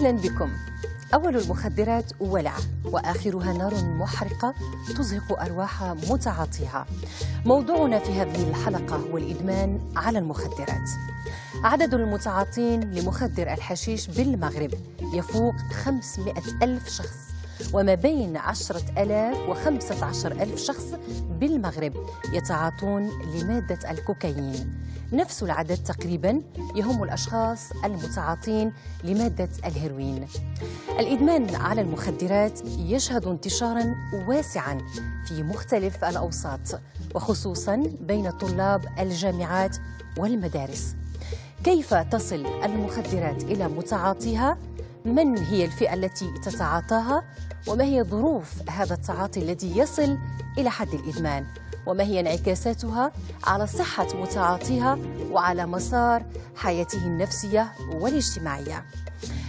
أهلا بكم أول المخدرات ولع وآخرها نار محرقة تزهق أرواح متعاطيها موضوعنا في هذه الحلقة هو الإدمان على المخدرات عدد المتعاطين لمخدر الحشيش بالمغرب يفوق 500 ألف شخص وما بين 10000 و15000 شخص بالمغرب يتعاطون لمادة الكوكايين نفس العدد تقريبا يهم الأشخاص المتعاطين لمادة الهيروين الإدمان على المخدرات يشهد انتشارا واسعا في مختلف الأوساط وخصوصا بين طلاب الجامعات والمدارس كيف تصل المخدرات إلى متعاطيها؟ من هي الفئة التي تتعاطاها؟ وما هي ظروف هذا التعاطي الذي يصل إلى حد الإدمان وما هي انعكاساتها على صحة متعاطيها وعلى مسار حياته النفسية والاجتماعية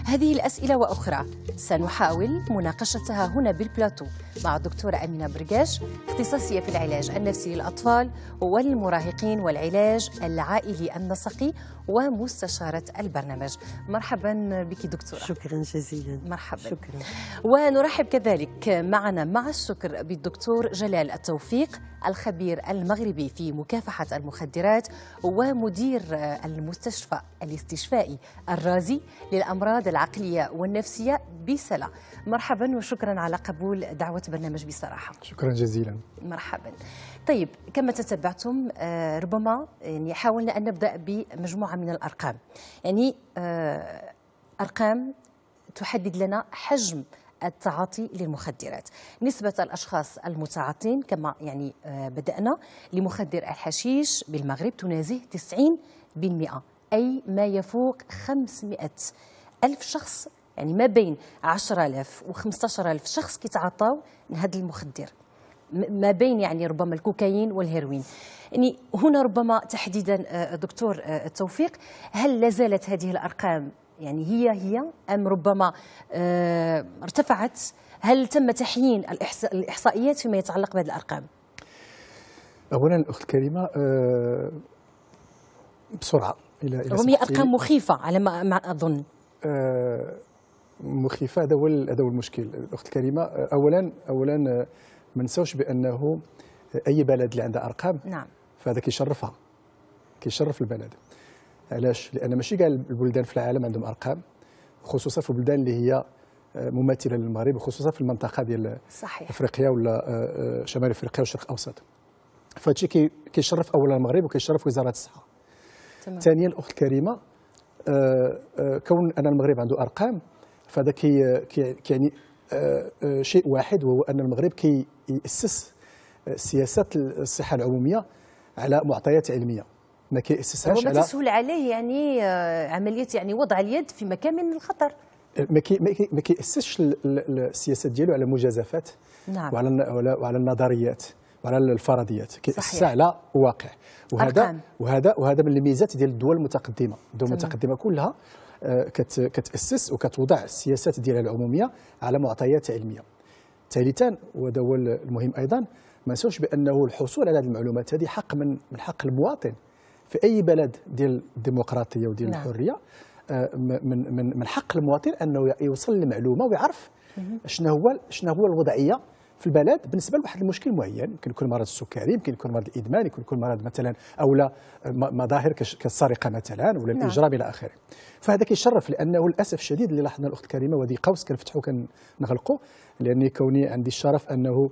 هذه الأسئلة وأخرى سنحاول مناقشتها هنا بالبلاتو مع الدكتورة أمينة برجاش اختصاصية في العلاج النفسي للأطفال والمراهقين والعلاج العائلي النسقي ومستشارة البرنامج مرحبا بك دكتورة شكرا جزيلا مرحبا شكرا ونرحب كذلك معنا مع الشكر بالدكتور جلال التوفيق الخبير المغربي في مكافحة المخدرات ومدير المستشفى الاستشفائي الرازي للأمراض العقلية والنفسية بسلا مرحبا وشكرا على قبول دعوة برنامج بصراحة شكرا جزيلا مرحبا طيب كما تتبعتم آه، ربما يعني حاولنا أن نبدأ بمجموعة من الأرقام يعني آه، أرقام تحدد لنا حجم التعاطي للمخدرات نسبة الأشخاص المتعاطين كما يعني آه، بدأنا لمخدر الحشيش بالمغرب تنازه 90% أي ما يفوق 500 ألف شخص يعني ما بين 10000 و 15000 شخص كيتعاطاو هذا المخدر ما بين يعني ربما الكوكايين والهيروين يعني هنا ربما تحديدا آه، دكتور آه، توفيق هل لازالت هذه الارقام يعني هي هي ام ربما آه، ارتفعت هل تم تحيين الاحصائيات فيما يتعلق بهذه الارقام اولا أخت الكريمه بسرعه الى الى ارقام مخيفه على ما اظن آه، مخيفه هذا هو هذا هو المشكل الاخت الكريمه آه، اولا اولا آه، ما نساوش بانه اي بلد اللي عندها ارقام نعم فهذا كيشرفها كيشرف البلد علاش لان ماشي كاع البلدان في العالم عندهم ارقام خصوصا في البلدان اللي هي مماثله للمغرب خصوصا في المنطقه ديال صحيح. افريقيا ولا شمال افريقيا والشرق الاوسط فهادشي كيشرف اولا المغرب وكيشرف وزاره الصحه ثانيا الاخت الكريمه آه، آه، كون ان المغرب عنده ارقام فهذا كي يعني شيء واحد وهو ان المغرب كيأسس ياسس سياسات الصحه العموميه على معطيات علميه ما كيأسسهاش على وما تسهل عليه يعني عمليه يعني وضع اليد في مكان من الخطر ما كيأسسش السياسات ديالو على مجازفات نعم. وعلى وعلى النظريات ولا الفرضيات لا واقع وهذا أركان. وهذا وهذا من الميزات ديال الدول المتقدمه الدول المتقدمه كلها آه، كتاسس وكتوضع السياسات ديالها العموميه على معطيات علميه ثالثا وهذا هو المهم ايضا ما نساوش بانه الحصول على هذه المعلومات هذه حق من من حق المواطن في اي بلد ديال الديمقراطيه وديال نعم. الحريه آه، من من من حق المواطن انه يوصل لمعلومه ويعرف شنو هو شنو هو الوضعيه في البلد بالنسبه لواحد المشكل معين يمكن يكون مرض السكري يمكن يكون مرض الادمان يمكن يكون مرض مثلا او لا مظاهر كالسرقه مثلا ولا نعم. الاجرام الى اخره فهذا كيشرف لانه للاسف الشديد اللي لاحظنا الاخت الكريمه وذي قوس كنفتحوا كنغلقوا لاني كوني عندي الشرف انه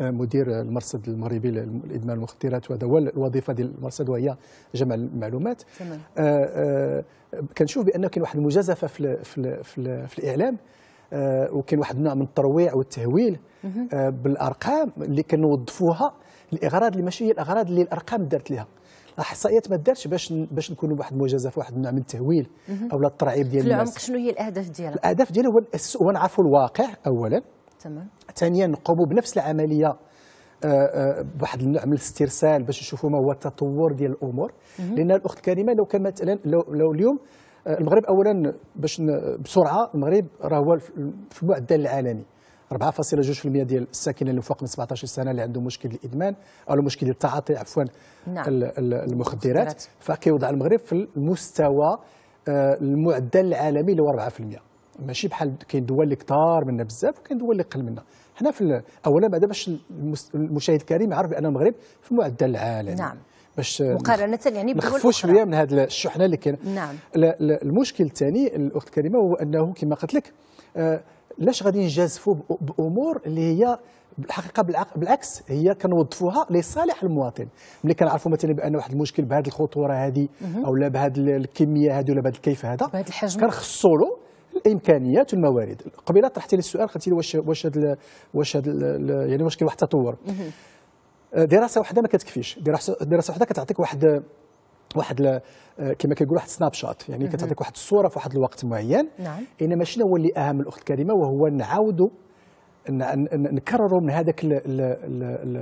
آه، مدير المرصد المغربي للادمان المخدرات وهذا هو الوظيفه ديال المرصد وهي جمع المعلومات تمام. آآ آه، آآ آه، كنشوف بان كاين واحد المجازفه في, في, في, في الاعلام آه، وكاين واحد النوع من الترويع والتهويل آه، بالارقام اللي كنوظفوها الاغراض اللي ماشي هي الاغراض اللي الارقام دارت لها الاحصائيات ما دارتش باش باش نكونوا واحد المجازفه واحد النوع من التهويل او الترعيب ديال الناس في العمق شنو هي الاهداف ديالها الاهداف ديالها هو هو نعرفوا الواقع اولا تمام ثانيا نقوموا بنفس العمليه آه، بواحد النوع من الاسترسال باش نشوفوا ما هو التطور ديال الامور لان الاخت الكريمه لو كان مثلا لو, لو اليوم المغرب اولا باش بسرعه المغرب راه هو في المعدل العالمي 4.2% ديال الساكنه اللي فوق من 17 سنه اللي عندهم مشكل الادمان او مشكل التعاطي عفوا نعم. المخدرات فكيوضع المغرب في المستوى آه، المعدل العالمي اللي هو 4% ماشي بحال كاين دول اللي كثار منا بزاف وكاين دول اللي قل منا حنا في اولا بعدا باش المشاهد الكريم يعرف بان المغرب في المعدل العالمي نعم باش مقارنه يعني نخفوش شويه من هذه الشحنه اللي كاين نعم المشكل الثاني الاخت الكريمه هو انه كما قلت لك آه، لاش غادي نجازفوا بامور اللي هي الحقيقه بالعكس هي كنوظفوها لصالح المواطن ملي كنعرفوا مثلا بان واحد المشكل بهذه الخطوره هذه اولا بهذه الكميه هذه ولا بهذا الكيف هذا بهذا الحجم كنخصوا له الامكانيات والموارد قبيله طرحتي لي السؤال قلتي لي واش واش واش يعني واش كاين واحد التطور دراسه واحده ما كتكفيش دراسه واحده كتعطيك واحد واحد آه، كما كيقول واحد سناب شوت يعني كتعطيك واحد الصوره في واحد الوقت معين نعم انما شنو هو اللي اهم الاخت الكريمه وهو نعاودوا نكرروا من هذاك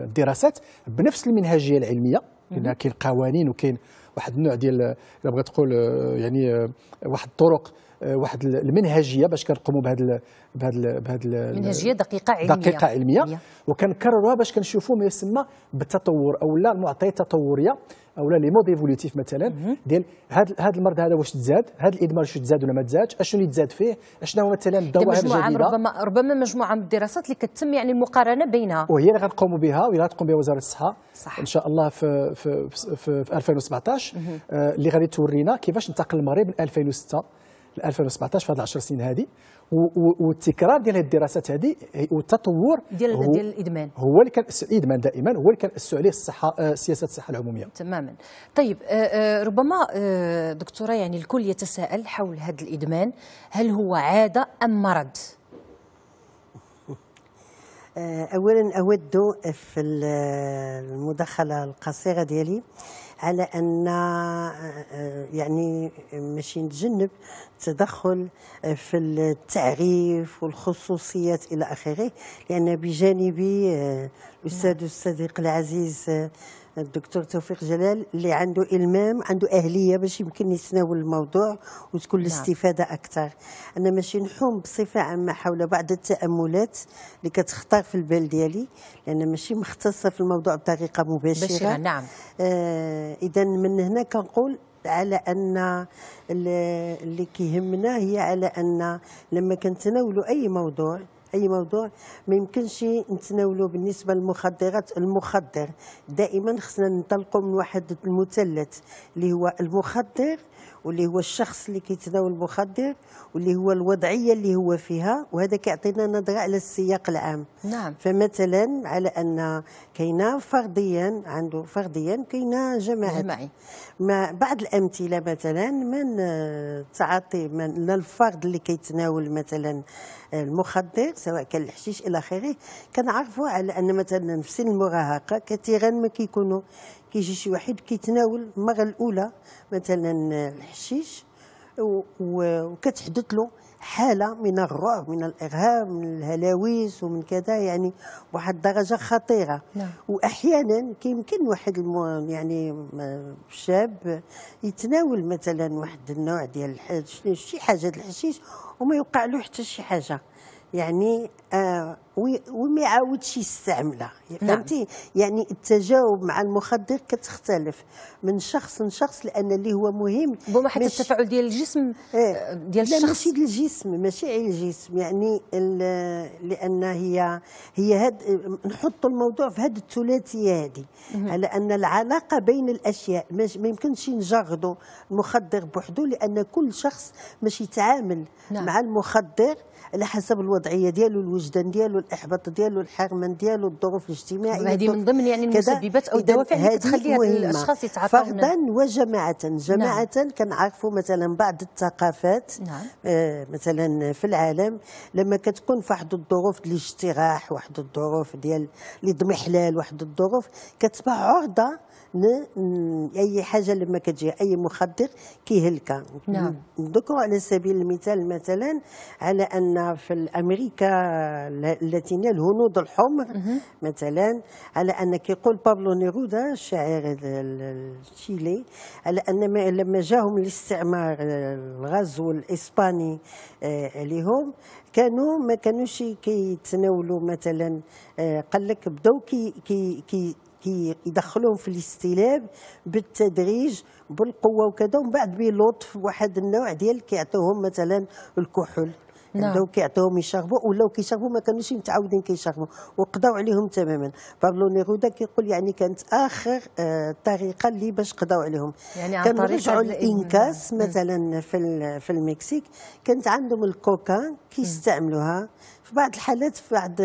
الدراسات بنفس المنهجيه العلميه لان كاين قوانين وكاين واحد النوع ديال بغيت تقول آه، يعني آه، واحد الطرق آه، واحد المنهجيه باش كنقوموا بهذا بهذا بهذا منهجيه دقيقه علميه دقيقه علميه, علمية. وكنكرروها باش كنشوفوا ما يسمى بالتطور او لا المعطيات التطوريه او لا لي مود ايفوليتيف مثلا ديال هذا هذا المرض هذا واش تزاد هذا الادمان واش تزاد ولا ما تزادش اشنو اللي تزاد فيه اشنو مثلا الدواء الجديده ربما ربما مجموعه من الدراسات اللي كتم يعني المقارنه بينها وهي اللي غنقوموا بها وهي غتقوم بها وزاره الصحه صح. ان شاء الله في في في, في 2017 آه اللي غادي تورينا كيفاش انتقل المغرب من 2006 2017 في هذه العشر سنين هذه والتكرار ديال هذه الدراسات هذه والتطور ديال ديال الادمان هو اللي كان الادمان دائما هو اللي كنأسوا عليه الصحه آه، سياسه الصحه العموميه تماما طيب آه، آه، ربما دكتوره يعني الكل يتساءل حول هذا الادمان هل هو عاده ام مرض اولا اود في المداخله القصيره ديالي على ان آه، آه، يعني ماشي نتجنب التدخل في التعريف والخصوصيات الى اخره لان بجانبي آه، الاستاذ نعم. الصديق العزيز الدكتور توفيق جلال اللي عنده إلمام عنده أهلية باش يمكن يتناول الموضوع وتكون الاستفادة نعم. أكثر أنا ماشي نحوم بصفة عامة حول بعض التأملات اللي كتختار في البال ديالي لأن ماشي مختصة في الموضوع بطريقة مباشرة بشرة نعم آه إذا من هنا كنقول على ان اللي كيهمنا هي على ان لما كنتناولوا اي موضوع اي موضوع ما يمكنش نتناولوا بالنسبه للمخدرات المخدر دائما خصنا ننطلقوا من واحد المثلث اللي هو المخدر واللي هو الشخص اللي كيتداول المخدر واللي هو الوضعيه اللي هو فيها وهذا كيعطينا نظره على السياق العام نعم فمثلا على ان كاينه فرديا عنده فرديا كاينه جماعي جماعي ما بعض الامثله مثلا من تعاطي من الفرد اللي كيتناول مثلا المخدر سواء كان الحشيش الى اخره كنعرفوا على ان مثلا في سن المراهقه كثيرا ما كيكونوا كيجي شي واحد كيتناول المره الاولى مثلا الحشيش وكتحدث له حاله من الرعب من الارهاب من الهلاويس ومن كذا يعني واحد الدرجه خطيره نعم. واحيانا كيمكن واحد المو يعني شاب يتناول مثلا واحد النوع ديال شي حاجه الحشيش وما يوقع له حتى شي حاجه يعني آه وما يعاودش يستعملها نعم. فهمتي نعم. يعني التجاوب مع المخدر كتختلف من شخص لشخص لان اللي هو مهم بما حتى مش... التفاعل ديال الجسم آه، آه، ديال الشخص ماشي ديال الجسم ماشي على الجسم يعني لان هي هي هاد نحطوا الموضوع في هاد الثلاثيه هذه على ان العلاقه بين الاشياء ما يمكنش نجغدوا المخدر بوحدو لان كل شخص باش يتعامل نعم. مع المخدر على حسب الوضعيه ديالو الوجدان ديالو الاحباط ديالو الحرمان ديالو الظروف الاجتماعيه هذه من ضمن يعني المسببات او الدوافع اللي تخلي الاشخاص يتعاطوا فردا وجماعه نعم. جماعه نعم. كنعرفوا مثلا بعض الثقافات نعم. آه مثلا في العالم لما كتكون في واحد الظروف ديال الاجتراح واحد الظروف ديال الاضمحلال واحد الظروف كتبقى عرضه اي حاجه لما كتجي اي مخدر كيهلكها نعم نذكر على سبيل المثال مثلا على ان في امريكا اللاتينيه الهنود الحمر مثلا على ان كيقول بابلو نيرودا الشاعر الشيلي على ان لما جاهم الاستعمار الغزو الاسباني آه، عليهم كانوا ما كانوش كيتناولوا مثلا آه، قال لك بداو كي كي كي يدخلهم في الاستلاب بالتدريج بالقوه وكذا ومن بعد بلطف واحد النوع ديال كيعطيوهم مثلا الكحول نعم. بداو كيعطيوهم يشربوا ولاو كيشربوا ما كانوش متعودين كيشربوا وقضاو عليهم تماما بابلو نيرودا كيقول يعني كانت اخر آه، طريقه اللي باش قضاو عليهم يعني عن كانوا رجعوا الانكاس مثلا في في المكسيك كانت عندهم الكوكا كيستعملوها في بعض الحالات في بعض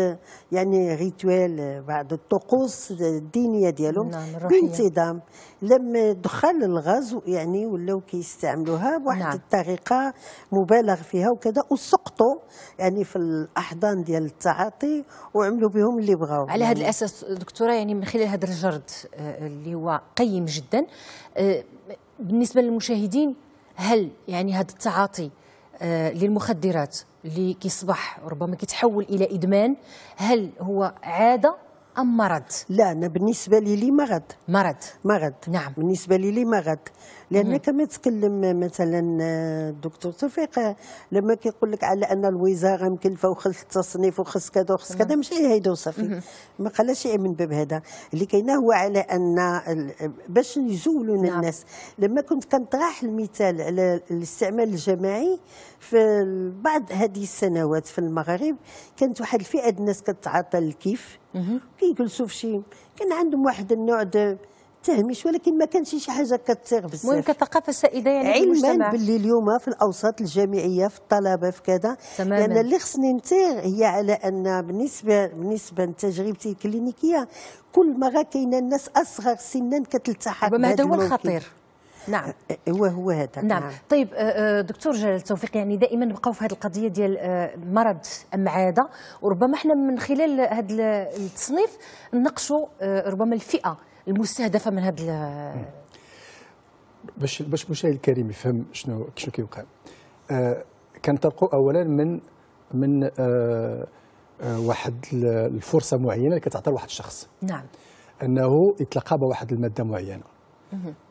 يعني ريتوال بعض الطقوس الدينيه ديالهم نعم بانتظام لما دخل الغاز يعني ولاو كيستعملوها بواحد نعم. الطريقه مبالغ فيها وكذا وسقطوا يعني في الاحضان ديال التعاطي وعملوا بهم اللي بغاو على هذا يعني الاساس دكتوره يعني من خلال هذا الجرد آه، اللي هو قيم جدا آه، بالنسبه للمشاهدين هل يعني هذا التعاطي آه، للمخدرات اللي كيصبح ربما كيتحول الى ادمان هل هو عاده أم مرض؟ لا أنا بالنسبة لي لي مرض مرض مرض نعم بالنسبة لي لي مرض لأن كما تكلم مثلا الدكتور آه، توفيق آه، لما كيقول لك على أن الوزارة مكلفة وخص التصنيف وخص كذا وخص كذا ماشي إيه، هيدا وصافي ما قالش من باب هذا اللي كاينه هو على أن باش يزولوا نعم. الناس لما كنت كنطرح المثال على الاستعمال الجماعي في بعض هذه السنوات في المغرب كانت واحد الفئة الناس كتعاطى الكيف كيجلسوا في شي كان عندهم واحد النوع دو تهميش ولكن ما كانش شي حاجه كتثير بزاف المهم كثقافه سائده يعني في علما باللي اليوم في الاوساط الجامعيه في الطلبه في كذا تماما لان اللي خصني نتيغ هي على ان بالنسبه بالنسبه لتجربتي الكلينيكيه كل ما كاينه الناس اصغر سنا كتلتحق ربما هذا هو الخطير نعم هو هو هذا نعم. نعم طيب دكتور جلال توفيق يعني دائما نبقاو في هذه القضيه ديال مرض ام عاده وربما احنا من خلال هذا التصنيف نناقشوا ربما الفئه المستهدفه من هذا باش باش المشاهد الكريم يفهم شنو شنو كيوقع آه كنطلقوا اولا من من آه واحد الفرصه معينه اللي كتعطى لواحد الشخص نعم انه يتلقى بواحد الماده معينه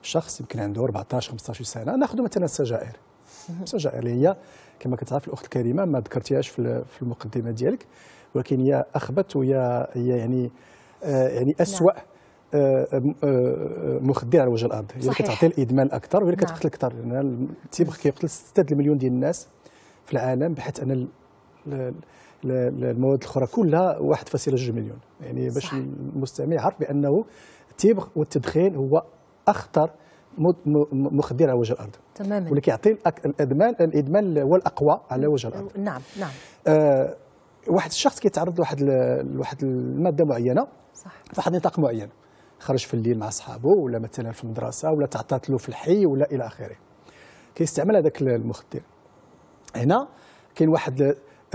شخص يمكن عنده 14 15 سنه ناخذ مثلا السجائر السجائر اللي هي كما كتعرف الاخت الكريمه ما ذكرتيهاش في المقدمه ديالك ولكن هي اخبت وهي يعني آه، يعني اسوء نعم. آه، آه، مخدر على وجه الارض هي اللي كتعطي الادمان اكثر وهي كتقتل نعم. اكثر لان التبغ كيقتل 6 مليون ديال الناس في العالم بحيث ان المواد الاخرى كلها 1.2 مليون يعني باش المستمع يعرف بانه التبغ والتدخين هو اخطر مخدر على وجه الارض تماما واللي كيعطي الادمان الادمان هو الاقوى على وجه الارض نعم نعم آه واحد الشخص كيتعرض لواحد لواحد الماده معينه صح في واحد النطاق معين خرج في الليل مع اصحابه ولا مثلا في المدرسه ولا تعطات له في الحي ولا الى اخره كيستعمل هذاك المخدر هنا كاين واحد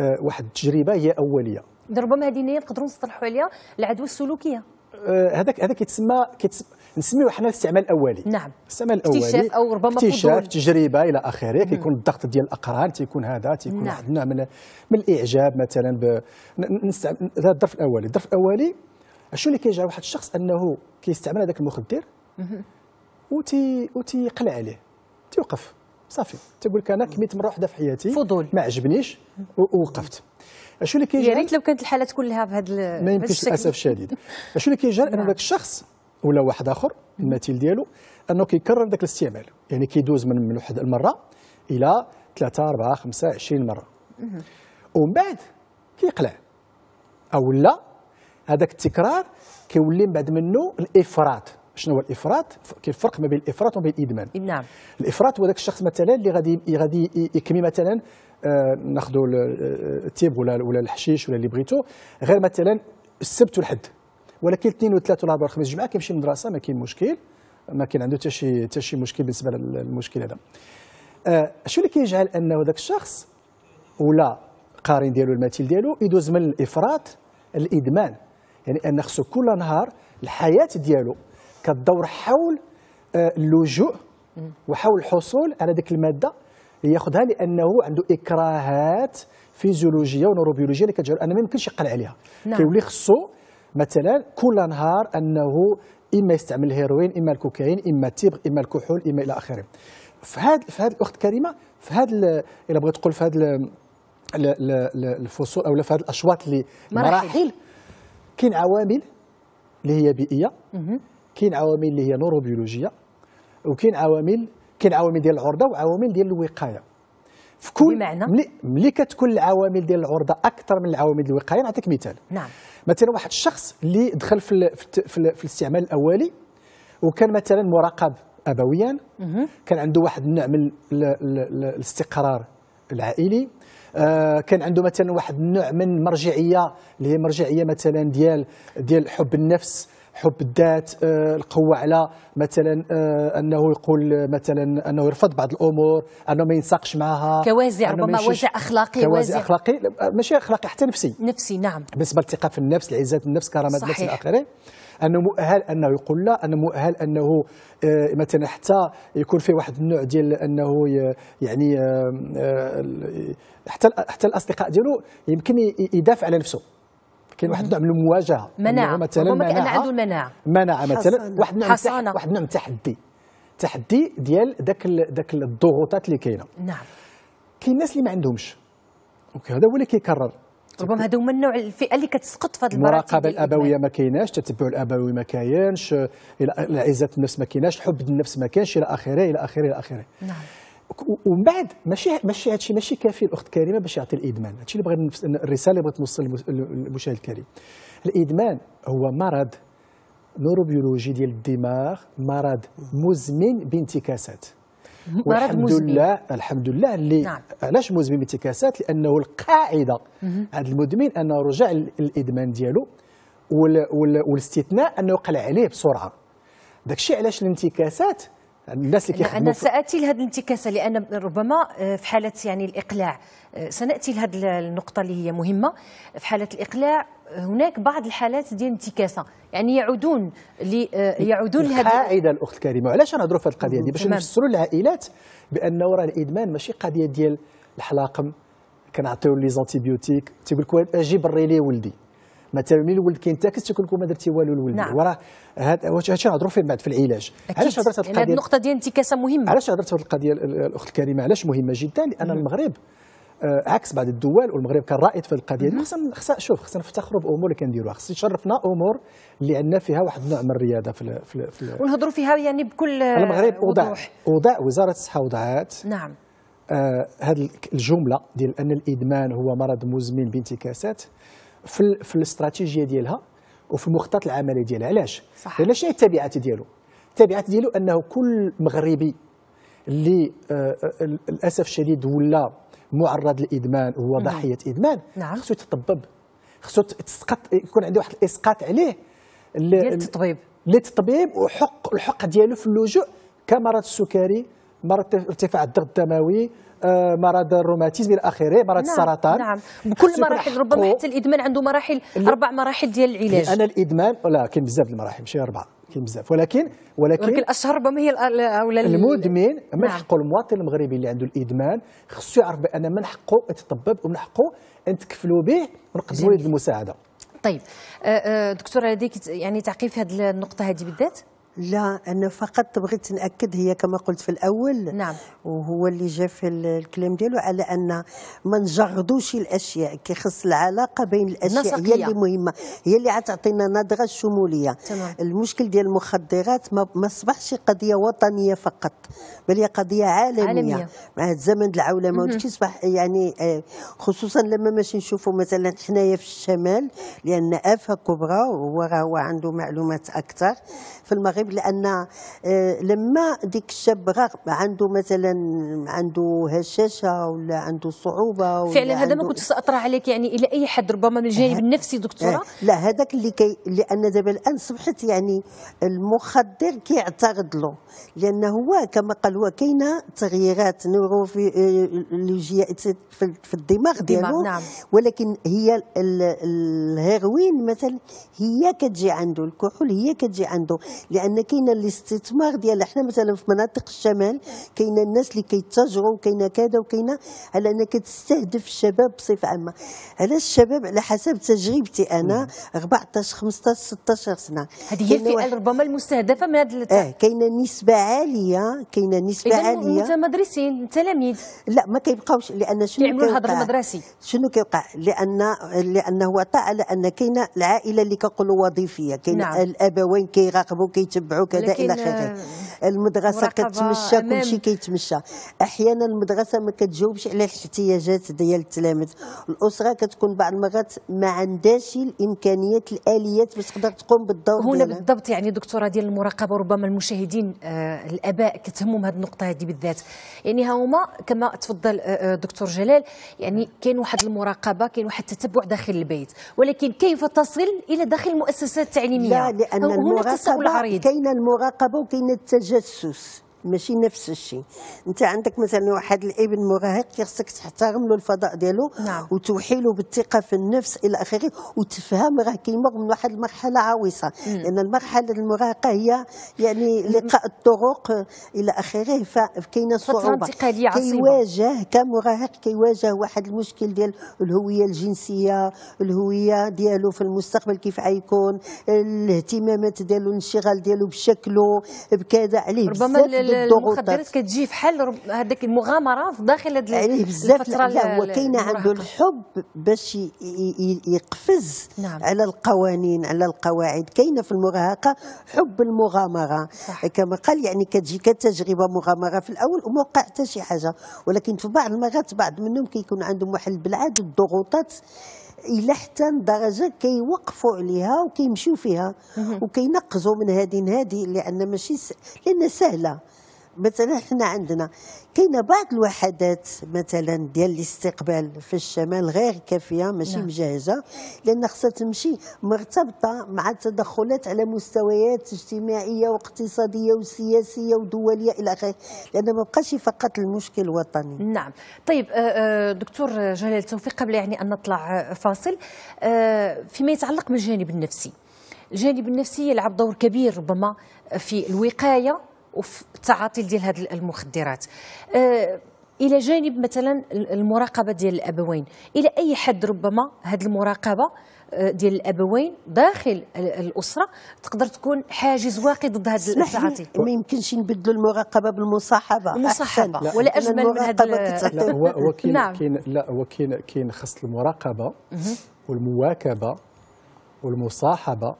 آه واحد التجربه هي اوليه ربما هذه نقدروا نصطلحوا عليها العدوى السلوكيه آه، هذاك آه هذا كيتسمى كيتسمى نسميو حنا الاستعمال الاولي نعم الاستعمال الاولي اكتشاف او ربما اكتشاف تجربه الى اخره كيكون الضغط ديال الاقران تيكون هذا تيكون نعم. نوع من من الاعجاب مثلا ب... نستعمل هذا الظرف الاولي الظرف الاولي شنو اللي كيجعل واحد الشخص انه كيستعمل هذاك المخدر وتي وتيقلع عليه تيوقف صافي تقول لك انا كميت مره واحده في حياتي فضول ما عجبنيش ووقفت شنو اللي كيجرى يا ريت لو كانت الحالات كلها بهذا ما يمكنش للاسف الشديد شنو اللي كيجعل انه نعم. ذاك الشخص ولا واحد اخر المثيل ديالو انه كيكرر ذاك الاستعمال يعني كيدوز من من واحد المره الى 3 4 5 20 مره ومن بعد كيقلع او لا هذاك التكرار كيولي من بعد منه الافراط شنو هو الافراط كاين الفرق ما بين الافراط وما بين الادمان نعم الافراط هو ذاك الشخص مثلا اللي غادي غادي يكمي مثلا آه ناخذوا آه، التيب ولا ولا الحشيش ولا اللي بغيتو غير مثلا السبت والحد ولكن الاثنين والثلاث والاربعه والخميس الجمعه كيمشي للمدرسه ما كاين مشكل ما كاين عنده حتى شي حتى شي مشكل بالنسبه للمشكل هذا آه شو اللي كيجعل انه ذاك الشخص ولا قارين ديالو المثيل ديالو يدوز من الافراط الادمان يعني ان خصو كل نهار الحياه ديالو كدور حول آه، اللجوء وحول الحصول على ديك الماده ياخذها لانه عنده اكراهات فيزيولوجيه ونوروبيولوجيه اللي كتجعل انه ما يمكنش يقلع عليها نعم. كيولي خصو مثلا كل نهار انه اما يستعمل الهيروين اما الكوكايين اما التبغ اما الكحول اما الى اخره فهاد فهاد الاخت كريمه فهاد الا بغيت تقول فهاد الفصول او فهاد الاشواط اللي مراحل كاين عوامل اللي هي بيئيه كاين عوامل اللي هي نوروبيولوجيه وكاين عوامل كاين عوامل ديال العرضه وعوامل ديال الوقايه في كل بمعنى ملي, ملي كتكون العوامل ديال العرضه اكثر من العوامل الوقايه نعطيك مثال نعم مثلا واحد الشخص اللي دخل في في, في, في الاستعمال الاولي وكان مثلا مراقب ابويا كان عنده واحد النوع من الاستقرار العائلي آه كان عنده مثلا واحد النوع من المرجعيه اللي هي مرجعيه مثلا ديال ديال حب النفس حب الذات آه، القوه على مثلا آه، انه يقول مثلا انه يرفض بعض الامور انه ما ينساقش معها كوازع ربما وازع اخلاقي كوازع اخلاقي آه، ماشي اخلاقي حتى نفسي نفسي نعم بالنسبه للثقه في النفس العزه النفس كرامه النفس الى اخره انه مؤهل انه يقول لا انه مؤهل انه مثلا حتى يكون فيه واحد النوع ديال انه يعني حتى حتى الاصدقاء ديالو يمكن يدافع على نفسه كاين واحد النوع من المواجهه مناعه يعني مثلا ربما كان عنده المناعه مناعه مثلا واحد نعم النوع من واحد النوع من التحدي التحدي ديال ذاك ذاك الضغوطات اللي كاينه نعم كاين الناس اللي ما عندهمش اوكي هذا هو اللي كيكرر ربما هذا هما النوع الفئه اللي كتسقط في هذه المراقبه الابويه ما كايناش التتبع الابوي ما كاينش العزه النفس ما كايناش حب النفس ما كاينش الى اخره الى اخره الى اخره نعم ومن بعد ماشي ماشي هادشي ماشي كافي الاخت كريمه باش يعطي الادمان هادشي اللي بغيت الرساله اللي بغيت نوصل للمشاهد الكريم الادمان هو مرض نوروبيولوجي ديال الدماغ مرض مزمن بانتكاسات والحمد لله الحمد لله اللي نعم. علاش مزمن بانتكاسات لانه القاعده عند المدمن انه رجع الادمان ديالو والاستثناء انه قلع عليه بسرعه داكشي علاش الانتكاسات الناس اللي كيخدموا انا ساتي لهذه الانتكاسه لان ربما آه، في حاله يعني الاقلاع آه، سناتي لهذه النقطه اللي هي مهمه في حاله الاقلاع هناك بعض الحالات ديال الانتكاسه يعني يعودون لي آه، يعودون لهذه القاعده الاخت الكريمه علاش نهضروا في هذه القضيه دي باش نفسروا العائلات بانه راه الادمان ماشي قضيه ديال الحلاقم كنعطيو لي زونتيبيوتيك تيقول لك اجي بري لي ولدي مثلا ملي الولد كينتكس تيكون لكم ما درتي والو الولد نعم. وراه هادشي نهضروا فيه بعد في العلاج علاش هضرت هذه القضيه هذه النقطه ديال الانتكاسه مهمه علاش هضرت هذه القضيه الاخت الكريمه علاش مهمه جدا لان مم. المغرب آه، عكس بعض الدول والمغرب كان رائد في القضيه دي خصنا خصنا شوف خصنا نفتخروا بامور اللي كنديروها خص يشرفنا امور اللي عندنا فيها واحد النوع من الرياضه في في, في ونهضروا فيها يعني بكل المغرب وضع وضع وزاره الصحه وضعات نعم آه هذه الجمله ديال ان الادمان هو مرض مزمن بانتكاسات في, في الاستراتيجيه ديالها وفي المخطط العملي ديالها علاش؟ لان شنو هي التبعات ديالو؟ التبعات ديالو انه كل مغربي اللي آه، آه، للاسف الشديد ولا معرض للادمان هو ضحيه ادمان نعم. خصو يتطبب خصو تسقط يكون عنده واحد الاسقاط عليه ديال التطبيب للتطبيب وحق الحق ديالو في اللجوء كمرض السكري مرض ارتفاع الضغط الدموي آه، مرض الروماتيزم الى اخره مرض نعم السرطان نعم بكل مراحل ربما حتى الادمان عنده مراحل اربع مراحل ديال العلاج انا الادمان لا كاين بزاف المراحل ماشي اربعه كاين بزاف ولكن ولكن ولكن الاشهر ربما هي اولا المدمن من نعم. حقه المواطن المغربي اللي عنده الادمان خصو يعرف بان من حقه يتطبب ومن حقه ان تكفلوا به ونقدموا له المساعده طيب آه، آه، دكتوره لديك يعني تعقيب في هذه النقطه هذه بالذات لا انا فقط بغيت ناكد هي كما قلت في الاول نعم وهو اللي جا في الكلام ديالو على ان ما نجردوش الاشياء كيخص العلاقه بين الاشياء نسقية. هي اللي مهمه هي اللي عتعطينا نظره شموليه تمام. المشكل ديال المخدرات ما, ما صبحش قضيه وطنيه فقط بل هي قضيه عالميه, عالمية. مع الزمن العولمه وداكشي صبح يعني آه، خصوصا لما ماشي نشوفوا مثلا حنايا في الشمال لان افه كبرى وهو عنده معلومات اكثر في المغرب المغرب لان آه، لما ديك الشاب رغم عنده مثلا عنده هشاشه ولا عنده صعوبه ولا فعلا هذا ما كنت ساطرح عليك يعني الى اي حد ربما من الجانب أه، النفسي دكتوره أه، لا هذاك اللي كي لان دابا الان صبحت يعني المخدر كيعترض له لان هو كما قال هو كاينه تغييرات في في الدماغ ديالو نعم. ولكن هي الهيروين مثلا هي كتجي عنده الكحول هي كتجي عنده لان ان كاين الاستثمار ديال احنا مثلا في مناطق الشمال كاين الناس اللي كيتاجروا وكاين كذا وكاين على انها كتستهدف الشباب بصفه عامه علاش الشباب على حسب تجربتي انا 14 15 16 سنه هذه هي الفئه واحد... ربما المستهدفه من هذا التعليم اه كاينه نسبه عاليه كاينه نسبه عاليه المتمدرسين التلاميذ لا ما كيبقاوش لان شنو كيعملوا الهضر المدرسي شنو كيوقع لان لانه وطى على ان كاينه العائله اللي كنقولوا وظيفيه كاين نعم. الابوين كيراقبوا كيتبعوا كيتبعوا كذا الى اخره آه، المدرسه كتمشى كلشي كيتمشى احيانا المدرسه ما كتجاوبش على الاحتياجات ديال التلاميذ الاسره كتكون بعض المرات ما عندهاش الامكانيات الاليات باش تقدر تقوم بالدور هنا ديالها. بالضبط يعني دكتوره ديال المراقبه ربما المشاهدين آه الاباء كتهمهم هذه النقطه هذه بالذات يعني ها هما كما تفضل آه, آه، دكتور جلال يعني كاين واحد المراقبه كاين واحد التتبع داخل البيت ولكن كيف تصل الى داخل المؤسسات التعليميه لا لان المراقبه كاين المراقبه وكاين التجسس ماشي نفس الشيء انت عندك مثلا واحد الابن مراهق خصك تحترم له الفضاء ديالو نعم. وتوحي له بالثقه في النفس الى اخره وتفهم راه كيمر من واحد المرحله عويصه لان يعني المرحله المراهقه هي يعني لقاء الطرق الى اخره فكاينه صعوبه كيواجه كمراهق كيواجه واحد المشكل ديال الهويه الجنسيه الهويه ديالو في المستقبل كيف غيكون الاهتمامات ديالو الانشغال ديالو بشكله بكذا عليه ربما المخدرات كتجي فحال هذيك المغامره في داخل هذه يعني بزاف لا هو كاين عنده الحب باش يقفز نعم. على القوانين على القواعد كاينه في المراهقه حب المغامره صح. كما قال يعني كتجي كتجربه مغامره في الاول وما وقع حتى شي حاجه ولكن في بعض المرات بعض منهم كيكون عندهم واحد البلعاد الضغوطات الى حتى درجه كيوقفوا عليها وكيمشيو فيها وكينقزوا من هذه هذه لان ماشي س... لان سهله مثلا حنا عندنا كاينه بعض الوحدات مثلا ديال الاستقبال في الشمال غير كافيه ماشي نعم. مجهزه لان خصها تمشي مرتبطه مع التدخلات على مستويات اجتماعيه واقتصاديه وسياسيه ودوليه الى اخره لان ما بقاش فقط المشكل الوطني نعم طيب آه، آه، دكتور جلال توفيق قبل يعني ان نطلع آه، فاصل فيما يتعلق بالجانب النفسي الجانب النفسي يلعب دور كبير ربما في الوقايه وفي التعاطي ديال هذه المخدرات أه الى جانب مثلا المراقبه ديال الابوين الى اي حد ربما هذه المراقبه أه، ديال الابوين داخل الاسره تقدر تكون حاجز واقي ضد هذا التعاطي ما يمكنش نبدلوا المراقبه بالمصاحبه المصاحبه أحسن. ولا اجمل من هذا لا هو كاين نعم. كاين لا هو كاين كاين خص المراقبه والمواكبه والمصاحبه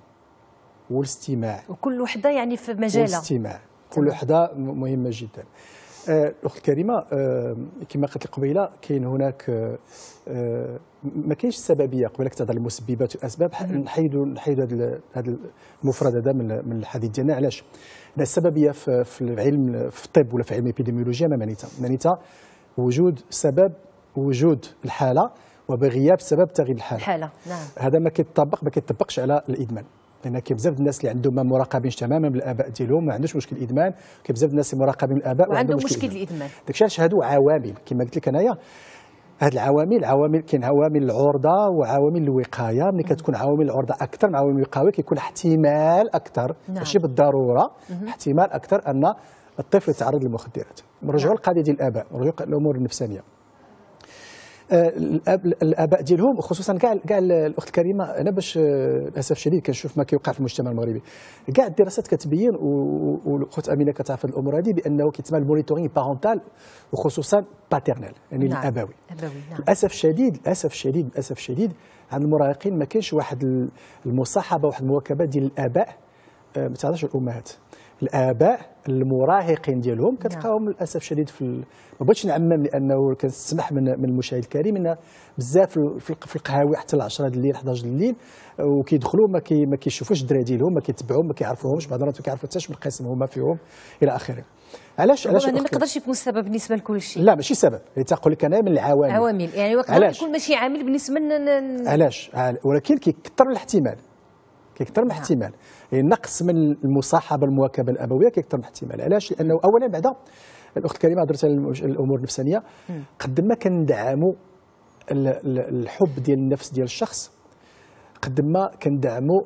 والاستماع وكل وحده يعني في مجالها والاستماع كل وحده مهمه جدا آه، الاخت الكريمه آه، كما قلت قبيله كاين هناك آه، ما كاينش السببيه قبل كنت تهضر المسببات والاسباب نحيدوا نحيدوا هذا المفرد هذا من من الحديث ديالنا علاش السببيه في العلم في الطب ولا في علم الابيديميولوجيا ما مانيتها معناتها وجود سبب وجود الحاله وبغياب سبب تغيير الحاله الحاله نعم هذا ما كيتطبق ما كيتطبقش على الادمان لان كاين بزاف الناس اللي عندهم ما مراقبينش تماما بالاباء ديالهم ما عندوش مشكل ادمان كاين بزاف الناس اللي مراقبين الاباء وعندهم مشكل, الادمان داكشي علاش هادو عوامل كما قلت لك انايا هاد العوامل عوامل كاين عوامل العرضه وعوامل الوقايه ملي كتكون عوامل العرضه اكثر من عوامل الوقايه كيكون احتمال اكثر نعم. ماشي بالضروره مم. احتمال اكثر ان الطفل يتعرض للمخدرات نرجعوا نعم. للقضيه ديال الاباء نرجعوا للامور النفسانيه الاب الاباء ديالهم خصوصا كاع كاع الاخت الكريمه انا باش آه، للاسف الشديد كنشوف ما كيوقع في المجتمع المغربي كاع الدراسات كتبين والاخت امينه كتعرف الامور هذه بانه كيتسمى المونيتورينغ بارونتال وخصوصا باترنال يعني نعم. الابوي الابوي نعم. للاسف الشديد للاسف الشديد للاسف الشديد عند المراهقين ما كاينش واحد المصاحبه واحد المواكبه ديال الاباء آه، ما تعرفش الامهات الاباء المراهقين ديالهم نعم. كتلقاهم للاسف الشديد في ما بغيتش نعمم لانه كنسمح من من المشاهد الكريم ان بزاف في القهاوي حتى ل 10 الليل 11 الليل وكيدخلوا ما كي ما كيشوفوش الدراري ديالهم ما كيتبعوهم ما كيعرفوهمش بعض المرات ما كيعرفوا حتى شنو القسم هما فيهم الى اخره علاش علاش ما يقدرش يكون السبب بالنسبه لكل شيء لا ماشي سبب اللي يعني تقول لك انا من العوامل عوامل يعني يقدر يكون ماشي عامل بالنسبه لنا علاش ولكن كيكثر الاحتمال كيكثر نعم. الاحتمال إيه، نقص من المصاحبه المواكبه الابويه كيكثر من الاحتمال علاش لانه اولا بعدا الاخت الكريمه هضرت على الامور النفسانيه قد ما كندعموا الحب ديال النفس ديال الشخص قد ما كندعموا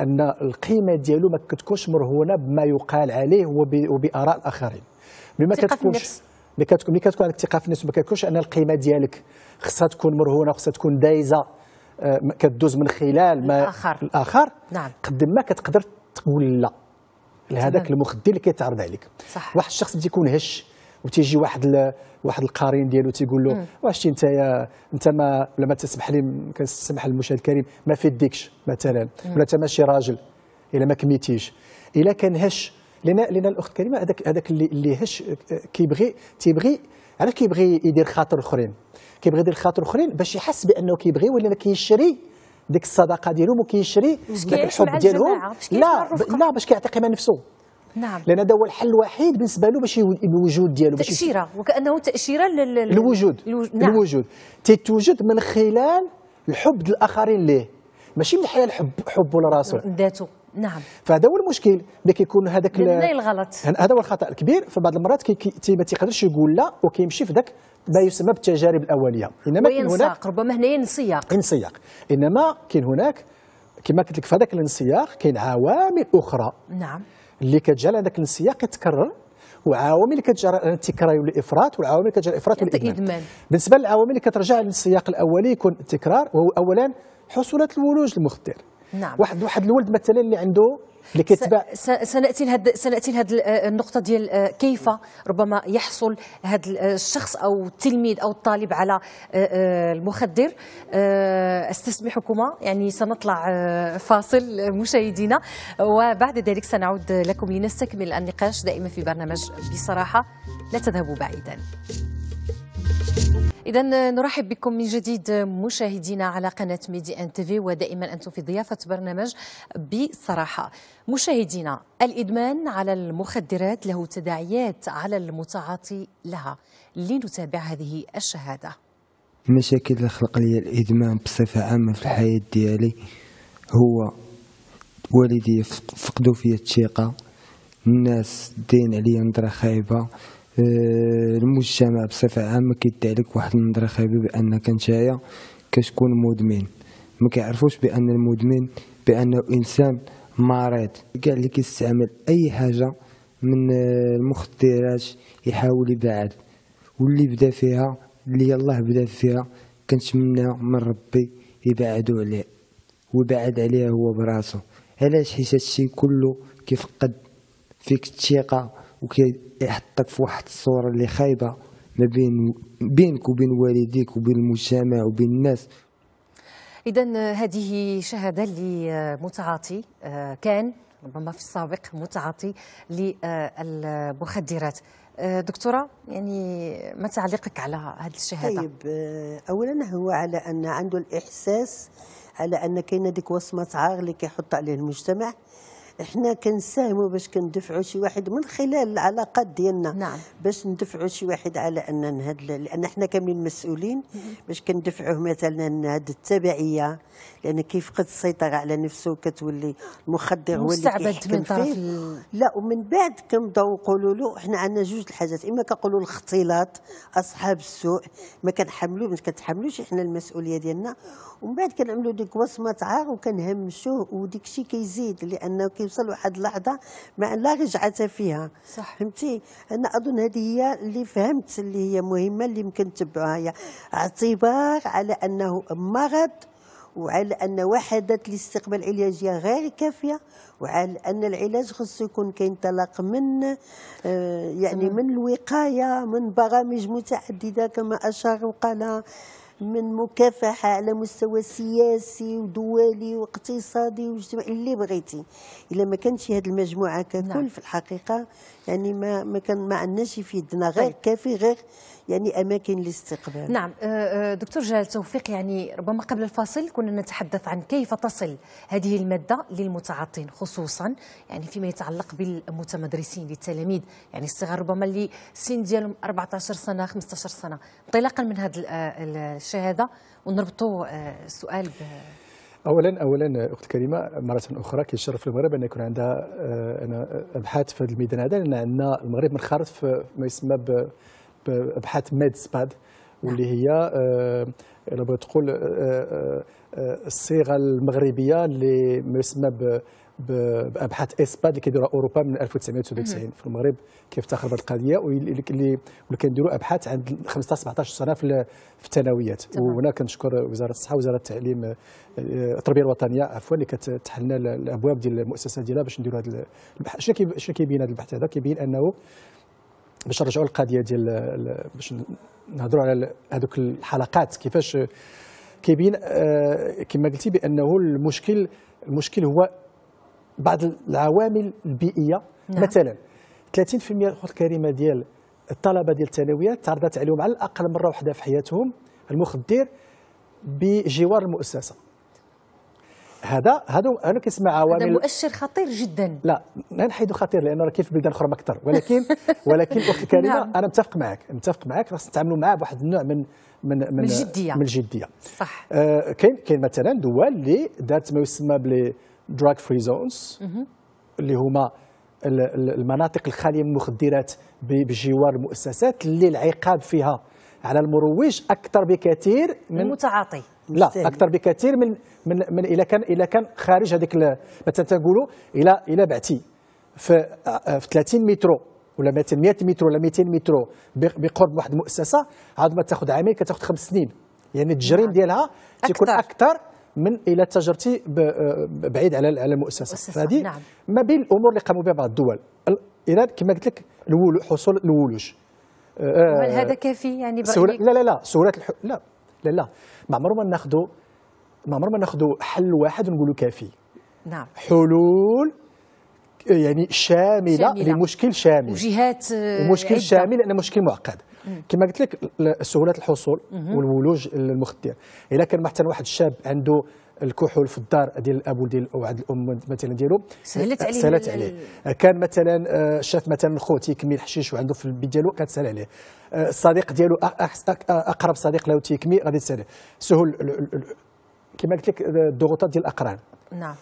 ان القيمه ديالو ما كتكونش مرهونه بما يقال عليه وباراء الاخرين بما كتكونش ملي كتكون عندك ثقه في النفس ما كتكونش ان القيمه ديالك خصها تكون مرهونه وخصها تكون دايزه آه، كدوز من خلال ما الاخر الاخر نعم قد ما كتقدر تقول لا لهذاك المخدر اللي كيتعرض عليك صح. واحد الشخص تيكون هش وتيجي واحد ل... واحد القرين ديالو تيقول له واش انت يا انت ما لما تسمح لي كنسمح للمشاهد الكريم ما في يديكش مثلا ولا انت ماشي راجل الا ما كميتيش الا كان هش لان لنا الاخت كريمه هذاك هذاك اللي اللي هش آه، كيبغي تيبغي علاش كيبغي يدير خاطر الاخرين كيبغي يدير خاطر اخرين باش يحس بانه كيبغي ولا كيشري ديك الصداقه ديالهم وكيشري ديك الحب ديالهم لا لا باش كيعطي قيمه نفسه نعم لان هذا هو الحل الوحيد بالنسبه له باش الوجود ديالو تاشيره وكانه تاشيره لل... الوجود نعم. الوجود تتوجد من خلال الحب الاخرين ليه ماشي من خلال حب حبه لراسه ذاته نعم فهذا هو المشكل ملي كيكون هذاك الغلط هذا هو الخطا الكبير فبعض المرات كي كي ما تيقدرش يقول لا وكيمشي في ذاك ما يسمى بالتجارب الاوليه انما كاين هناك ربما هنا ينسياق ينسياق انما كاين هناك كما قلت لك في هذاك الانسياق كاين عوامل اخرى نعم اللي كتجعل هذاك الانسياق يتكرر وعوامل كتجرى التكرار والافراط والعوامل كتجرى الافراط والادمان بالنسبه للعوامل اللي كترجع للسياق الاولي يكون التكرار وهو اولا حصولات الولوج المخدر نعم. واحد واحد الولد مثلا اللي عنده اللي كيتباع سناتي لهذ سناتي لهذ آه، النقطه ديال آه، كيف ربما يحصل هذا آه، الشخص او التلميذ او الطالب على المخدر استسمحكما يعني سنطلع فاصل مشاهدينا وبعد ذلك سنعود لكم لنستكمل النقاش دائما في برنامج بصراحه لا تذهبوا بعيدا إذا نرحب بكم من جديد مشاهدينا على قناة ميدي أن تيفي ودائما أنتم في ضيافة برنامج بصراحة. مشاهدينا الإدمان على المخدرات له تداعيات على المتعاطي لها. لنتابع هذه الشهادة. المشاكل اللي خلق لي الإدمان بصفة عامة في الحياة ديالي هو والدي فقدوا فيا الثقة الناس دين عليا نظرة خايبة آه، المجتمع بصفة عامة كيدعي واحد النظرة خايبة بأنك نتايا كتكون مدمن ما كيعرفوش بأن المدمن بأنه إنسان مريض كاع اللي كيستعمل أي حاجة من آه، المخدرات يحاول يبعد واللي بدا فيها اللي الله بدا فيها كنتمنى من ربي يبعدو عليه ويبعد عليه هو براسو علاش حيت هادشي كله كيفقد فيك الثقه وكيحطك في واحد الصوره اللي خايبه ما بين بينك وبين والديك وبين المجتمع وبين الناس اذا هذه شهاده لمتعاطي آه، كان ربما في السابق متعاطي للمخدرات آه، دكتوره يعني ما تعليقك على هذه الشهاده طيب آه، اولا هو على ان عنده الاحساس على ان كاينه ديك وصمه عار اللي كيحط عليه المجتمع احنا كنساهموا باش كندفعوا شي واحد من خلال العلاقات ديالنا نعم. باش ندفعوا شي واحد على ان هاد لان احنا كاملين مسؤولين باش كندفعوه مثلا هاد التبعيه لان كيفقد السيطره على نفسه كتولي المخدر هو اللي كيحكم فيه لا ومن بعد كنبداو نقولوا له احنا عندنا جوج الحاجات اما كنقولوا الاختلاط اصحاب السوء ما كنحملوه ما كتحملوش احنا المسؤوليه ديالنا ومن بعد كنعملوا ديك وصمه عار وكنهمشوه وديك الشيء كيزيد لانه كي كيوصل واحد اللحظه ما لا رجعه فيها صح فهمتي انا اظن هذه هي اللي فهمت اللي هي مهمه اللي يمكن نتبعوها هي اعتبار على انه مرض وعلى ان وحدة الاستقبال العلاجية غير كافية وعلى ان العلاج خصو يكون كينطلق من آه، يعني من الوقاية من برامج متعددة كما اشار وقال من مكافحة على مستوى سياسي ودولي واقتصادي واجتماعي اللي بغيتي إلا ما كانتش هذه المجموعة ككل نعم. في الحقيقة يعني ما ما كان ما عندناش في يدنا غير طيب. كافي غير يعني اماكن الاستقبال نعم أه، أه، دكتور جلال توفيق يعني ربما قبل الفاصل كنا نتحدث عن كيف تصل هذه الماده للمتعاطين خصوصا يعني فيما يتعلق بالمتمدرسين للتلاميذ يعني الصغار ربما اللي السن ديالهم 14 سنه 15 سنه انطلاقا من هذه أه، الشهاده ونربطوا السؤال ب اولا اولا اخت الكريمه مره اخرى كيشرف المغرب ان يكون عندها انا ابحاث في هذا الميدان هذا لان عندنا المغرب منخرط في ما يسمى ب بابحاث سباد واللي هي انا آه، بغيت تقول آه، آه، الصيغه المغربيه اللي ما يسمى بابحاث اسباد اللي كيديروها اوروبا من 1999 في المغرب كيفتخر بهذه القضيه واللي كنديروا ابحاث عند 15 17 سنه في الثانويات وهنا كنشكر وزاره الصحه وزاره التعليم التربيه الوطنيه عفوا اللي كتحل لنا الابواب ديال المؤسسه ديالها باش نديروا هذا البحث شنو كيبين هذا البحث هذا كيبين انه باش نرجعوا للقضيه ديال باش نهضروا على هذوك الحلقات كيفاش كيبين آه، كما قلتي بانه المشكل المشكل هو بعض العوامل البيئيه نعم. مثلا 30% الاخت الكريمه ديال الطلبه ديال الثانويات تعرضت عليهم على الاقل مره واحده في حياتهم المخدر بجوار المؤسسه هذا هذا انا كنسمع عوامل هذا مؤشر خطير جدا لا لا نحيدو خطير لانه راه كاين في بلدان اخرى اكثر ولكن ولكن اختي الكريمه نعم. انا متفق معك متفق معك خاص نتعاملوا معاه بواحد النوع من من من الجديه من الجديه صح آه كاين كاين مثلا دول اللي دارت ما يسمى بلي دراج فري زونز اللي هما المناطق الخاليه من المخدرات بجوار المؤسسات اللي العقاب فيها على المروج اكثر بكثير من المتعاطي لا اكثر بكثير من من من الا كان الا كان خارج هذيك مثلا تنقولوا الا الا بعتي آه، في في 30 مترو ولا 100 متر ولا 200 متر بقرب واحد المؤسسه عاد ما تاخذ عامين كتاخذ خمس سنين يعني التجريم نعم. ديالها تيكون اكثر من الى تجرتي آه، بعيد على على المؤسسه فهذه نعم. ما بين الامور اللي قاموا بها بعض الدول اذا كما قلت لك حصول الولوج هل هذا كافي يعني لا لا لا سهولة الح... لا لا ما عمرنا ما ناخذوا ما عمرنا ما ناخذوا حل واحد ونقولوا كافي نعم حلول يعني شامله, شاملة. لمشكل شامل وجهات آه، ومشكل شامل لان مشكل معقد كما قلت لك سهوله الحصول والولوج للمخدر الا كان مثلا واحد الشاب عنده الكحول في الدار ديال الاب وديال ديال واحد الام مثلا ديالو سهلت أه، عليه سهلت عليه أه، كان مثلا أه، شاف مثلا خو تيكمي الحشيش وعنده في البيت ديالو كتسهل عليه الصديق ديالو اقرب صديق له تيكمي غادي تسهل سهل كما قلت لك الضغوطات ديال الاقران نعم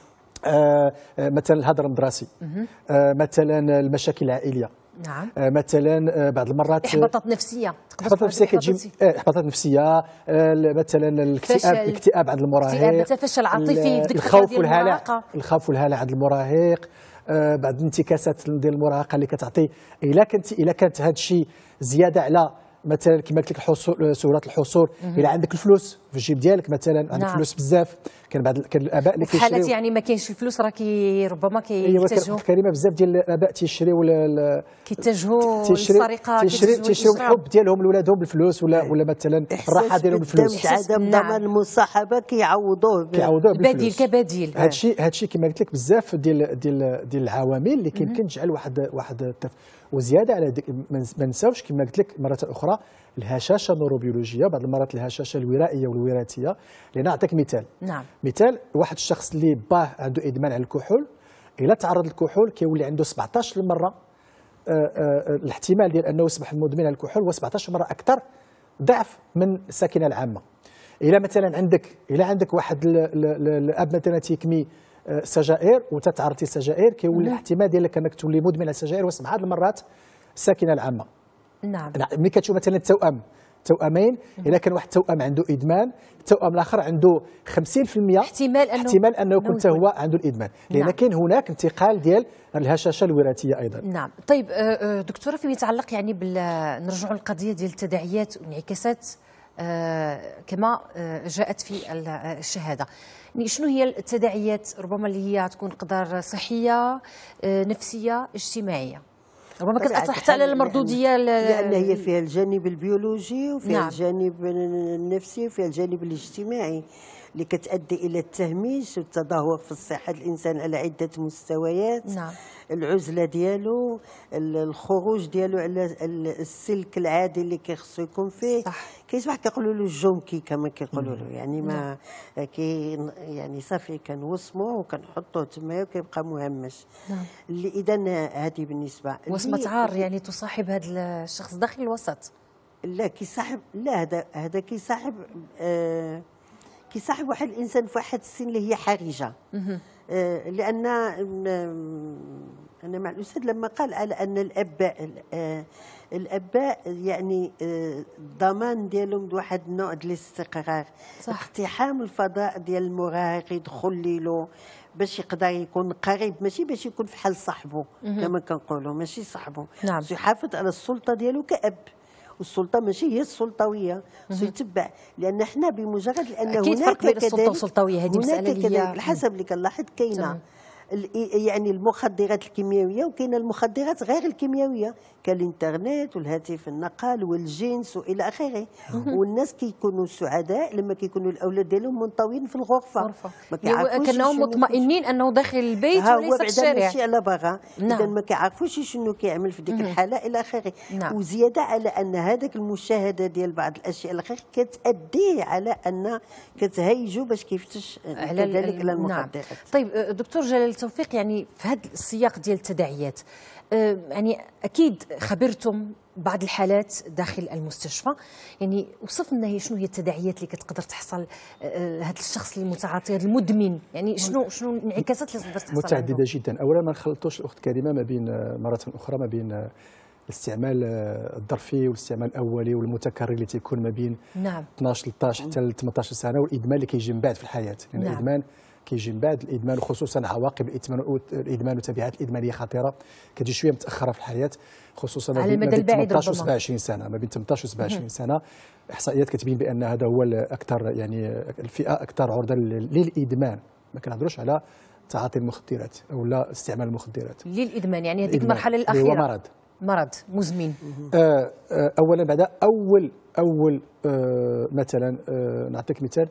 آه مثلا الهدر المدرسي آه مثلا المشاكل العائليه نعم آه، مثلا آه، بعض المرات احباطات آه، نفسيه احباطات نفسيه كتجي احباطات نفسيه مثلا الاكتئاب الاكتئاب عند المراهق التفشل العاطفي الخوف والهلع الخوف والهلع عند المراهق بعض الانتكاسات ديال المراهقه اللي كتعطي الا كانت الا كانت هذا الشيء زياده على مثلا كما قلت لك الحصول سهولات الحصول الى عندك الفلوس في الجيب ديالك مثلا عندك نعم. فلوس بزاف كان بعض كان الاباء اللي كيشريو حالات يعني ما كاينش الفلوس راه كي ربما كيتجهوا أيوة، كريمه بزاف ديال الاباء تيشريو كيتجهوا للسرقه تيشريو تيشريو الحب ديالهم لولادهم بالفلوس ولا ولا مثلا الراحه ديالهم بالفلوس عدم ضمان المصاحبه كيعوضوه كيعوضوه بديل كبديل هذا الشيء هذا الشيء كما قلت لك بزاف ديال ديال ديال العوامل اللي كيمكن تجعل واحد واحد وزياده على ذلك ما نساوش كما قلت لك مره اخرى الهشاشه النوروبيولوجيه بعض المرات الهشاشه الورائيه والوراثيه لان نعطيك مثال نعم مثال واحد الشخص اللي باه عنده ادمان على الكحول الا تعرض للكحول كيولي عنده 17 مره آه، آه، آه، الاحتمال ديال انه يصبح مدمن على الكحول هو 17 مره اكثر ضعف من الساكنه العامه الا مثلا عندك الا عندك واحد الاب مثلا تيكمي سجائر وتتعرضي للسجائر كيولي نعم. الاحتمال ديالك انك تولي مدمن على السجائر واسم بعض المرات الساكنه العامه نعم ملي كتشوف مثلا التوأم توأمين الا كان واحد التوأم عنده ادمان التوأم الاخر عنده 50% احتمال انه احتمال انه يكون حتى هو عنده الادمان نعم. لان نعم. كاين هناك انتقال ديال الهشاشه الوراثيه ايضا نعم طيب آه، آه، دكتوره فيما يتعلق يعني بال نرجعوا للقضيه ديال التداعيات وانعكاسات آه، كما آه، جاءت في آه، الشهاده يعني شنو هي التداعيات ربما اللي هي تكون قدر صحيه نفسيه اجتماعيه ربما كتاثر حتى على المردوديه لان هي فيها الجانب البيولوجي وفيها نعم. الجانب النفسي وفيها الجانب الاجتماعي اللي كتؤدي الى التهميش والتدهور في صحه الانسان على عده مستويات نعم. العزله ديالو الخروج ديالو على السلك العادي اللي كيخصو يكون فيه كيصبح كيقولوا له الجونكي كما كيقولوا له نعم. يعني ما نعم. كي يعني صافي كنوصمو وكنحطوه تما وكيبقى مهمش نعم. اللي اذا هذه بالنسبه وصمه عار يعني تصاحب هذا الشخص داخل الوسط لا كيصاحب لا هذا هذا كيصاحب آه كي صاحب واحد الانسان في واحد السن اللي هي حرجه آه، لان آه، انا مع الاستاذ لما قال على ان الاباء آه، الاباء يعني الضمان ديالهم بواحد النوع ديال الاستقرار صح. اقتحام الفضاء ديال المراهق يدخل ليلو باش يقدر يكون قريب ماشي باش يكون فحال صاحبه كما كنقولوا ماشي صاحبه نعم. يحافظ على السلطه ديالو كاب والسلطه ماشي هي السلطويه سيتبع لان احنا بمجرد لان هناك كذلك السلطه السلطويه هذه مساله هناك كذلك الحسب اللي كنلاحظ كاينه يعني المخدرات الكيميائيه وكاين المخدرات غير الكيميائيه كالانترنت والهاتف النقال والجنس والى اخره والناس كيكونوا سعداء لما كيكونوا الاولاد ديالهم منطويين في الغرفه ما يعني كيعرفوش كانهم مطمئنين انه داخل البيت وليس في الشارع ماشي على باغا نعم. اذا ما كيعرفوش شنو كيعمل في ديك الحاله الى اخره نعم. وزياده على ان هذاك المشاهده ديال بعض الاشياء الاخر كتادي على ان كتهيجوا باش كيفتش كذلك على نعم. المخدرات نعم. طيب دكتور جلال توفيق يعني في هذا السياق ديال التداعيات أه، يعني اكيد خبرتم بعض الحالات داخل المستشفى يعني وصف لنا شنو هي التداعيات اللي كتقدر تحصل هذا أه، أه، الشخص المتعاطي هذا المدمن يعني شنو شنو الانعكاسات اللي تقدر تحصل متعدده عنه. جدا اولا ما نخلطوش الاخت كريمه ما بين مره اخرى ما بين الاستعمال الظرفي والاستعمال الاولي والمتكرر اللي تيكون ما بين نعم. 12 13 حتى 18 سنه والادمان اللي كيجي من بعد في الحياه لان يعني نعم. الادمان كيجي من بعد الادمان وخصوصا عواقب الادمان الادمان وتبعات الادمانيه خطيره كتجي شويه متاخره في الحياه خصوصا على المدى البعيد 18 و 27 سنه ما بين 18 و 27 سنه احصائيات كتبين بان هذا هو الاكثر يعني الفئه اكثر عرضه للادمان ما كنهضروش على تعاطي المخدرات او لا استعمال المخدرات للادمان يعني هذيك المرحله الاخيره هو مرض مرض مزمن آه، آه، اولا بعد اول اول آه، مثلا نعطيك مثال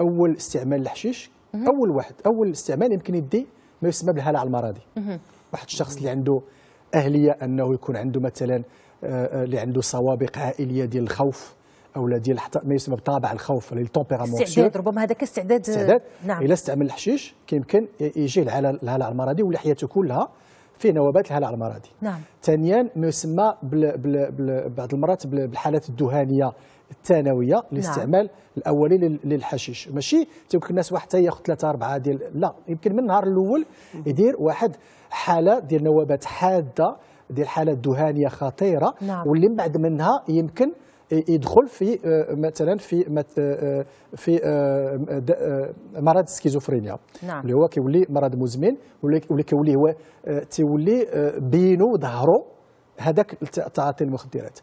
اول استعمال الحشيش مه. اول واحد اول استعمال يمكن يدي ما يسمى بالهلع المرضي واحد الشخص اللي عنده اهليه انه يكون عنده مثلا آه، آه، اللي عنده سوابق عائليه ديال الخوف او ديال ما يسمى بطابع الخوف ولا التومبيرامون استعداد ربما هذاك استعداد آه، استعداد نعم الا استعمل الحشيش كيمكن يجي الهلع المرضي ولا حياته كلها فيه نوبات الهلع المرضي نعم ثانيا ما يسمى بعض المرات بالحالات الدهانيه الثانويه لاستعمال نعم. الاولي للحشيش ماشي تيمكن الناس واحد حتى ياخذ ثلاثه اربعه ديال لا يمكن من النهار الاول يدير واحد حاله ديال نوبات حاده ديال حاله دهانيه خطيره نعم. واللي من بعد منها يمكن يدخل في آه، مثلا في آه، آه، في مرض السكيزوفرينيا نعم. اللي هو كيولي مرض مزمن واللي كيولي هو تيولي بينو ظهرو هذاك التعاطي المخدرات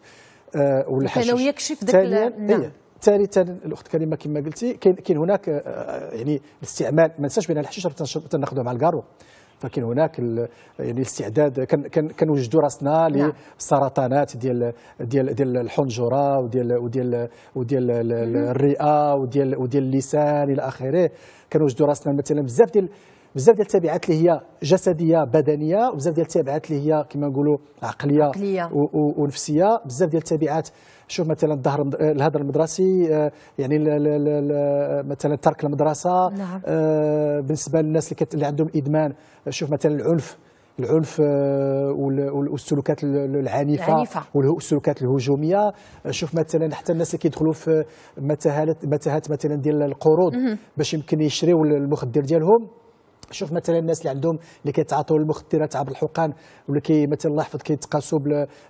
آه، والحشيش لو يكشف ذاك إيه، نعم ثالثا الاخت كريمه كما قلتي كاين كاين هناك آه، يعني الاستعمال ما ننساش بان الحشيش تناخذه مع الكارو فكاين هناك يعني الاستعداد كنوجدوا راسنا للسرطانات نعم. ديال ديال ديال الحنجره وديال وديال وديال الرئه وديال وديال اللسان الى اخره كنوجدوا راسنا مثلا بزاف ديال بزاف ديال التبعات اللي هي جسديه بدنيه وبزاف ديال التبعات اللي هي كما نقولوا عقليه, عقلية. و و ونفسيه بزاف ديال التبعات شوف مثلا الظهر آه، الهدر المدرسي آه، يعني ال ال ال آه، مثلا ترك المدرسه نعم. بالنسبه للناس اللي, اللي عندهم ادمان شوف مثلا العنف العنف والسلوكات العنيفه, العنيفة. والسلوكات الهجوميه شوف مثلا حتى الناس اللي كيدخلوا في متاهات متاهات مثلا ديال القروض باش يمكن يشريوا المخدر ديالهم شوف مثلا الناس اللي عندهم اللي كيتعاطوا المخدرات عبر الحقن ولا كي مثلا الله يحفظ كيتقاسوا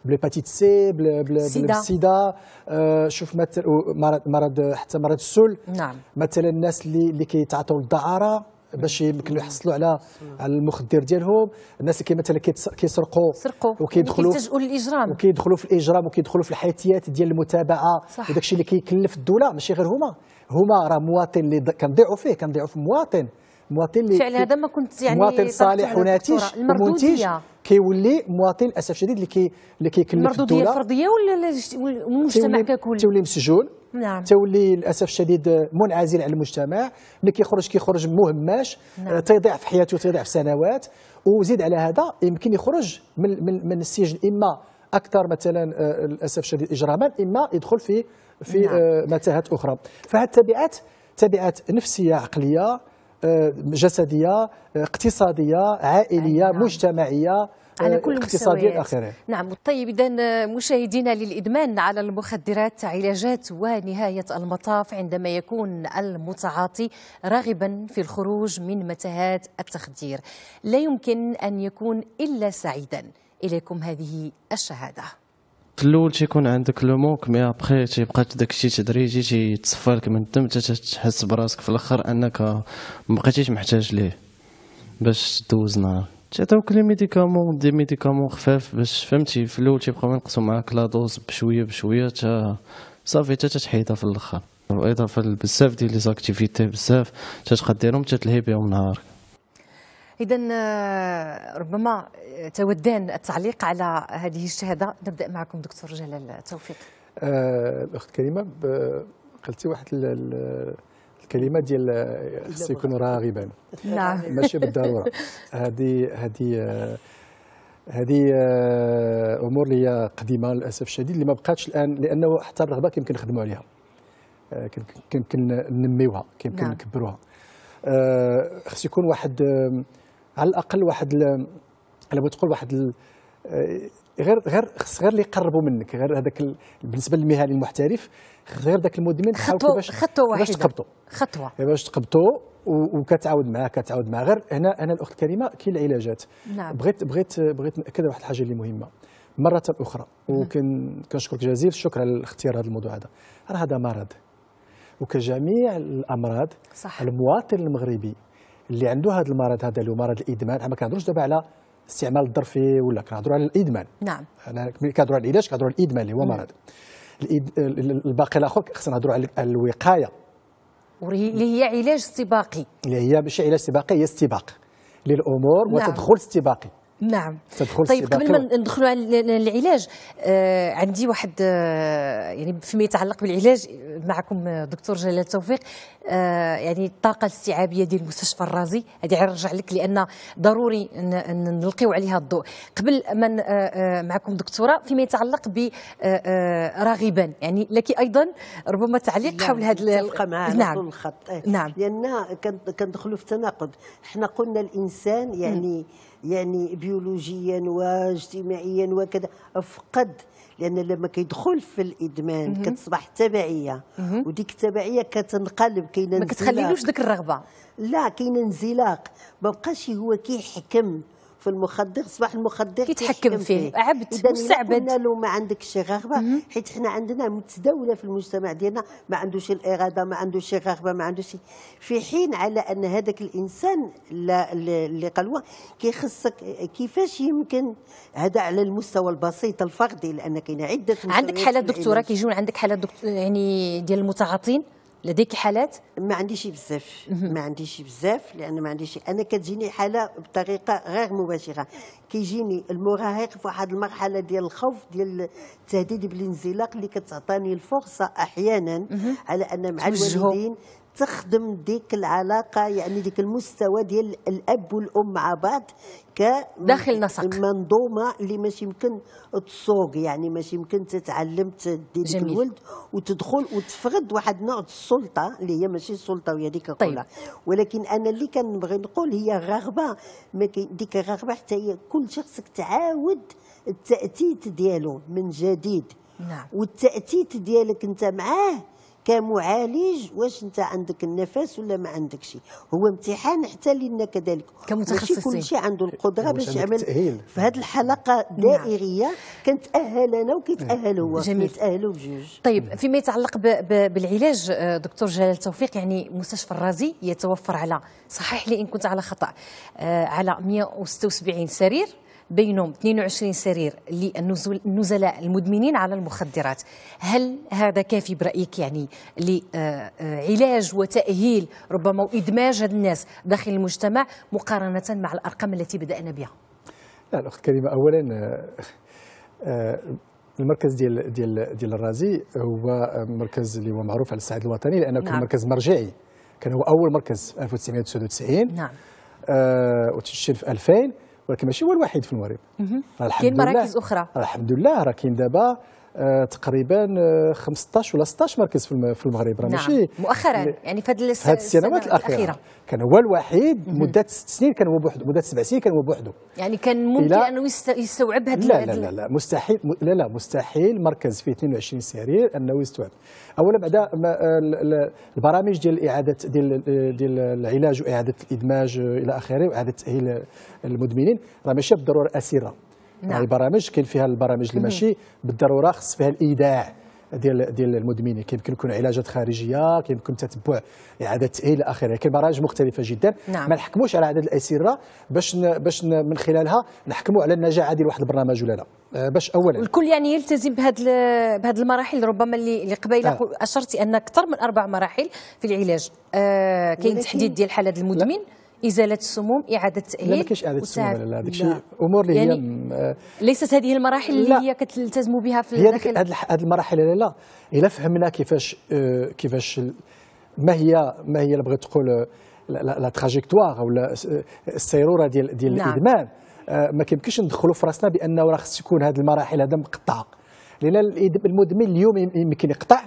بالهباتيت سي بالسيدا آه، شوف مثلا مرض مرض حتى مرض السل نعم مثلا الناس اللي اللي كيتعاطوا الدعاره باش يمكن يحصلوا على على المخدر ديالهم الناس اللي مثلا كيسرقوا سرقوا وكيدخلوا للاجرام وكيدخلوا في الاجرام وكيدخلوا في الحيتيات ديال المتابعه وداك الشيء اللي كيكلف الدوله ماشي غير هما هما راه مواطن اللي كنضيعوا فيه كنضيعوا في مواطن مواطن فعلا هذا ما كنت يعني مواطن صالح وناتج ومنتج كيولي مواطن للاسف الشديد اللي كي اللي كيكلف المردوديه الفرديه ولا المجتمع ككل تولي مسجون نعم. تولي للاسف الشديد منعزل على المجتمع ملي كيخرج كيخرج مهماش نعم. آه، تيضيع في حياته تيضيع في سنوات وزيد على هذا يمكن يخرج من من, من السجن اما اكثر مثلا آه، للاسف الشديد اجراما اما يدخل في في نعم. متاهات آه، اخرى فهاد التبعات تبعات نفسيه عقليه آه، جسديه آه، اقتصاديه عائليه نعم. مجتمعيه على آه، كل اقتصادية نعم طيب إذا مشاهدينا للإدمان على المخدرات علاجات ونهاية المطاف عندما يكون المتعاطي راغبا في الخروج من متاهات التخدير لا يمكن أن يكون إلا سعيدا إليكم هذه الشهادة في الاول تيكون عندك لو موك مي ابخي تيبقى داكشي تدريجي تيتصفى لك من الدم حتى تحس براسك في الاخر انك مبقيتيش محتاج ليه باش دوز نهار تيعطيوك لي ميديكامون دي ميديكامون خفاف باش فهمتي في الاول تيبقاو ينقصوا معاك لا دوز بشويه بشويه تا صافي حتى تحيدها في الاخر واضافه لبزاف ديال لي زاكتيفيتي بزاف تا تتلهي بهم نهارك إذا آه، ربما آه، تودان التعليق على هذه الشهادة نبدأ معكم دكتور جلال توفيق آه الأخت كريمة قلتي واحد الكلمه ديال آه، خصو يكون راغبا نعم ماشي بالضروره هذه هذه هذه امور اللي هي قديمه للاسف الشديد اللي ما بقاتش الان لانه حتى الرغبه كيمكن نخدموا عليها كيمكن ننميوها كيمكن نعم. نكبروها خص يكون واحد على الاقل واحد على بغيت تقول واحد آه، غير غير خص غير اللي يقربوا منك غير هذاك بالنسبه للمهني المحترف غير ذاك المدمن خطوه خطوه واحده باش تقبطوا خطوه باش تقبطوا وكتعاود معاه كتعاود معاه غير هنا انا الاخت الكريمه كاين العلاجات نعم. بغيت بغيت بغيت ناكد واحد الحاجه اللي مهمه مره اخرى وكنشكرك جزيل الشكر على اختيار هذا الموضوع هذا راه هذا مرض وكجميع الامراض صح. المواطن المغربي اللي عنده هذا المرض هذا اللي هو مرض الادمان حنا ما كنهضروش دابا على الاستعمال الظرفي ولا كنهضروا على الادمان نعم انا كنهضروا على العلاج كنهضروا على الادمان اللي هو مرض الباقي الاخر خصنا نهضروا على الوقايه اللي هي علاج استباقي اللي هي ماشي علاج استباقي هي استباق للامور نعم. وتدخل استباقي نعم تدخل طيب قبل ما ندخلوا على العلاج آه عندي واحد آه يعني فيما يتعلق بالعلاج معكم آه، دكتور جلال توفيق آه يعني الطاقه الاستيعابيه ديال المستشفى الرازي هذه غنرجع لك لان ضروري نلقيو عليها الضوء قبل ما آه، آه، معكم دكتوره فيما يتعلق ب راغبا يعني لك ايضا ربما تعليق حول هذا نعم معها إيه. نعم. الخط نعم لان كندخلوا في تناقض احنا قلنا الانسان يعني م. يعني بيولوجيا واجتماعيا وكذا فقد لان لما كيدخل في الادمان كتصبح تبعيه وديك التبعيه كتنقلب كاينه ما كتخليلوش ديك الرغبه لا كاينه انزلاق ما بقاش هو كيحكم في المخدر صباح المخدر كيتحكم فيه عبد مستعبد قلنا له ما عندكش رغبه حيت حنا عندنا متداوله في المجتمع ديالنا ما عندوش الاراده ما عندوش رغبه ما عندوش في حين على ان هذاك الانسان اللي قالوه كيخصك كيفاش يمكن هذا على المستوى البسيط الفردي لان كاين عده عندك حالات دكتوره كيجيو عندك حالات يعني ديال المتعاطين لديك حالات ما عنديش بزاف ما عنديش بزاف لان ما عنديش انا كتجيني حاله بطريقه غير مباشره كيجيني المراهق في واحد المرحله ديال الخوف ديال التهديد بالانزلاق اللي كتعطاني الفرصه احيانا على ان مع الوالدين تخدم ديك العلاقه يعني ديك المستوى ديال الاب والام مع بعض ك داخل نسق منظومه اللي ماشي يمكن تسوق يعني ماشي يمكن تتعلم تدي الولد وتدخل وتفرض واحد نوع السلطه اللي هي ماشي السلطه وهي ديك طيب. كلها ولكن انا اللي كنبغي نقول هي الرغبه ديك الرغبه حتى هي كل شخصك تعاود التاتيت ديالو من جديد نعم والتاتيت ديالك انت معاه كمعالج واش انت عندك النفس ولا ما عندكش هو امتحان حتى لنا كذلك كمتخصصين كل شيء عنده القدره باش يعمل في هذه الحلقه نعم. دائريه كانت كنتاهل انا وكيتاهل هو كيتاهلوا بجوج طيب فيما يتعلق بالعلاج آه، دكتور جلال توفيق يعني مستشفى الرازي يتوفر على صحح لي ان كنت على خطا آه، على 176 سرير بينهم 22 سرير للنزلاء المدمنين على المخدرات هل هذا كافي برأيك يعني لعلاج آه، آه، وتأهيل ربما وإدماج الناس داخل المجتمع مقارنة مع الأرقام التي بدأنا بها لا الأخت كريمة أولا آه، المركز ديال ديال ديال الرازي هو مركز اللي هو معروف على الصعيد الوطني لانه نعم. كان مركز مرجعي كان هو اول مركز 1999 نعم آه وتسجل في 2000 ولكن ماشي هو الوحيد في المغرب كاين مراكز اخرى الحمد لله راه كاين دابا آه، تقريبا 15 آه، ولا 16 مركز في المغرب راه نعم. ماشي مؤخرا يعني في هذه السنوات الاخيره, الأخيرة. كان هو الوحيد مده ست سنين كان هو بوحده مده سبع سنين كان هو بوحده يعني كان ممكن انه يستوعب هذا لا, لا لا لا مستحيل لا لا مستحيل مركز فيه 22 سرير انه يستوعب اولا بعد آه، البرامج ديال اعاده ديال ديال العلاج واعاده الادماج الى اخره واعاده تاهيل المدمنين راه ماشي بالضروره اسيره يعني نعم. البرامج كاين فيها البرامج اللي ماشي بالضروره خص فيها الايداع ديال ديال المدمنين كيمكن يكون علاجات خارجيه كيمكن تتبع اعاده تاهيل الى اخره كاين برامج مختلفه جدا نعم. ما نحكموش على عدد الاسره باش ن... باش ن... من خلالها نحكموا على النجاعه ديال واحد البرنامج ولا لا آه، باش اولا الكل يعني يلتزم بهذا بهذا المراحل ربما اللي اللي قبيله آه. اشرتي ان اكثر من اربع مراحل في العلاج آه كاين تحديد ديال حاله المدمن لا. ازاله السموم اعاده تاهيل لا ما كاينش اعاده السموم لا هذاك الشيء امور اللي يعني هي ليست هذه المراحل اللي هي كتلتزموا بها في هي داخل هذه المراحل لا لا الا فهمنا كيفاش آه، كيفاش ما هي ما هي اللي بغيت تقول آه، لا تراجيكتوار ولا آه، السيروره ديال ديال نعم. الادمان ما كيمكنش ندخلوا في راسنا بانه راه خص يكون هذه المراحل هذا مقطعه لان المدمن اليوم يمكن يقطع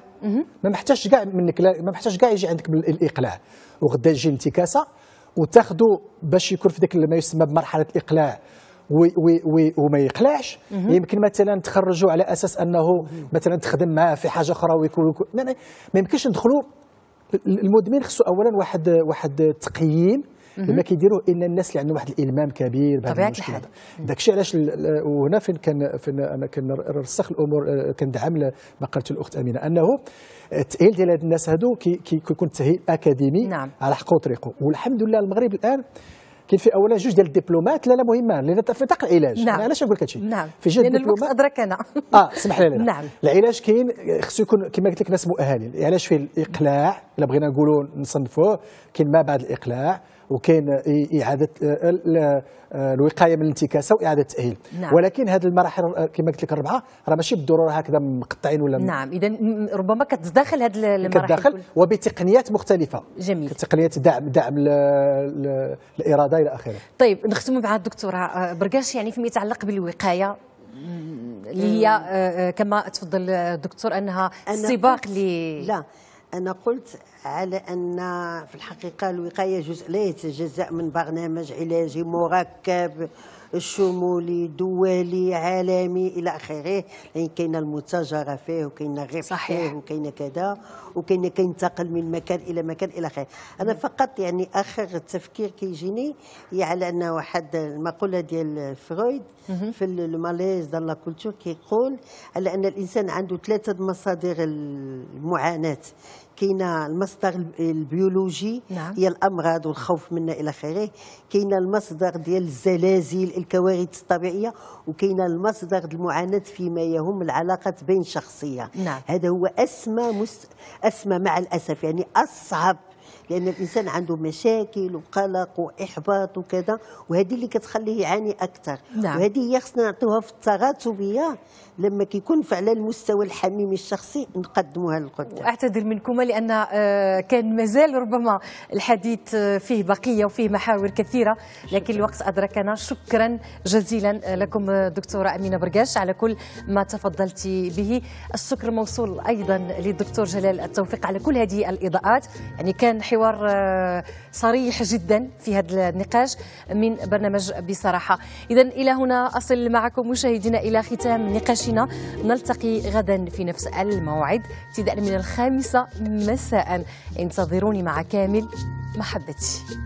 ما محتاجش كاع منك ما محتاجش كاع يجي عندك بالاقلاع وغدا يجي الانتكاسه وتاخذوا باش يكون في ذاك ما يسمى بمرحله الاقلاع وي وي وي وما يقلعش يمكن مثلا تخرجوا على اساس انه مثلا تخدم معاه في حاجه اخرى ويكون ما يمكنش ندخلوا المدمن خصو اولا واحد واحد تقييم ما كيديروه الا الناس اللي عندهم واحد الالمام كبير بهذا الشيء هذا داكشي علاش وهنا فين كان فين انا كنرسخ الامور آه، كندعم ما قالته الاخت امينه انه التاهيل ديال هاد الناس هادو كيكون تاهيل اكاديمي نعم. على حقه وطريقه والحمد لله المغرب الان كاين في اولا جوج ديال الدبلومات لا لا مهمه لان في نطاق العلاج نعم. انا علاش نقول لك هادشي نعم في جهه الدبلومات الوقت ادرك آه، انا اه سمح لي نعم العلاج كاين خصو يكون كما قلت لك ناس مؤهلين علاش فيه الاقلاع الا بغينا نقولوا نصنفوه كاين ما بعد الاقلاع وكاين اعاده آه، الوقايه من الانتكاسه واعاده التاهيل نعم. ولكن هذه المراحل آه، كما قلت لك الاربعه راه ماشي بالضروره هكذا مقطعين ولا نعم اذا ربما كتداخل هذه المراحل كتداخل وبتقنيات مختلفه جميل تقنيات دعم دعم الاراده الى اخره طيب نختم مع الدكتوره آه، بركاش يعني فيما يتعلق بالوقايه اللي هي كما تفضل الدكتور انها سباق ل لا أنا قلت على أن في الحقيقة الوقاية جزء لا يتجزأ من برنامج علاجي مركب الشمولي دولي عالمي الى اخره لان يعني كاينه المتاجره فيه وكاينه غير صحيح فيه وكاينه كذا وكاينه كينتقل من مكان الى مكان الى اخره انا فقط يعني اخر تفكير كيجيني هي على انه واحد المقوله ديال فرويد في الماليز دال لا كيقول على ان الانسان عنده ثلاثه مصادر المعاناه كاينه المصدر البيولوجي نعم. هي الامراض والخوف منها الى اخره كاينه المصدر ديال الزلازل الكوارث الطبيعيه وكاينه المصدر المعاناه فيما يهم العلاقات بين شخصيه نعم. هذا هو اسمى مس... اسمى مع الاسف يعني اصعب لان الانسان عنده مشاكل وقلق واحباط وكذا وهذه اللي كتخليه يعاني اكثر نعم. وهذه هي خصنا نعطيوها في التغاتبيه لما كيكون فعلا المستوى الحميمي الشخصي نقدموها للقدام واعتذر منكم لان آه، كان مازال ربما الحديث آه، فيه بقيه وفيه محاور كثيره لكن الوقت ادركنا شكرا جزيلا آه، لكم دكتوره امينه برقاش على كل ما تفضلتي به الشكر موصول ايضا للدكتور جلال التوفيق على كل هذه الاضاءات يعني كان حوار حوار آه، صريح جدا في هذا النقاش من برنامج بصراحة إذا إلى هنا أصل معكم مشاهدينا إلى ختام نقاشنا نلتقي غدا في نفس الموعد ابتداء من الخامسة مساء انتظروني مع كامل محبتي